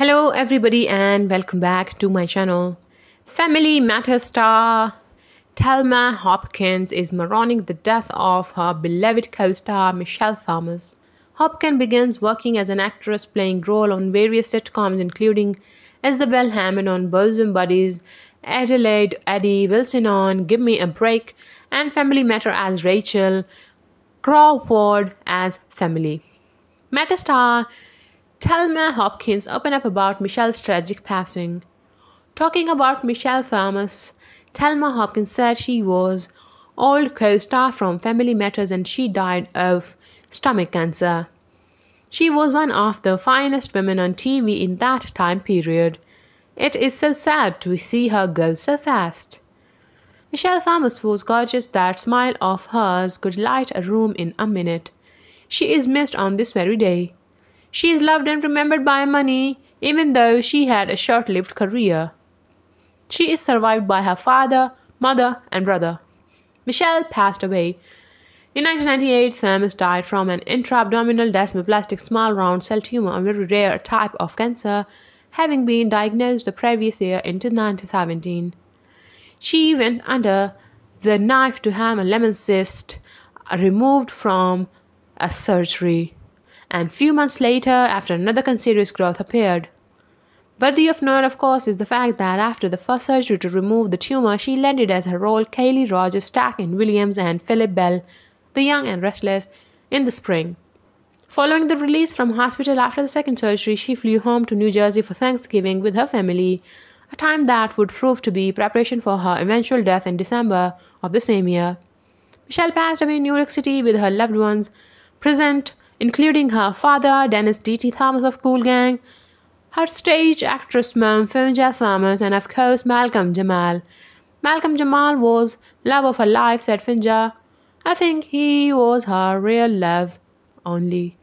Hello, everybody, and welcome back to my channel. Family Matter star Thelma Hopkins is mourning the death of her beloved co star Michelle Thomas. Hopkins begins working as an actress, playing role on various sitcoms, including Isabel Hammond on Bosom Buddies, Adelaide Eddie Wilson on Give Me a Break, and Family Matter as Rachel, Crawford as Family. Matter star Thelma Hopkins opened up about Michelle's tragic passing. Talking about Michelle Thomas, Thelma Hopkins said she was old co-star from Family Matters and she died of stomach cancer. She was one of the finest women on TV in that time period. It is so sad to see her go so fast. Michelle Thomas was gorgeous. That smile of hers could light a room in a minute. She is missed on this very day. She is loved and remembered by many, even though she had a short lived career. She is survived by her father, mother, and brother. Michelle passed away. In 1998, Thames died from an intra-abdominal desmoplastic small round cell tumor, a very rare type of cancer, having been diagnosed the previous year in 2017. She went under the knife to have a lemon cyst removed from a surgery and few months later after another cancerous growth appeared. Worthy of note, of course, is the fact that after the first surgery to remove the tumor, she landed as her role Kaylee Rogers Stack in Williams and Philip Bell, The Young and Restless, in the spring. Following the release from hospital after the second surgery, she flew home to New Jersey for Thanksgiving with her family, a time that would prove to be preparation for her eventual death in December of the same year. Michelle passed away in New York City with her loved ones present including her father, Dennis D.T. Thomas of Cool Gang, her stage actress mom, Finja Thomas, and of course, Malcolm Jamal. Malcolm Jamal was love of her life, said Finja. I think he was her real love only.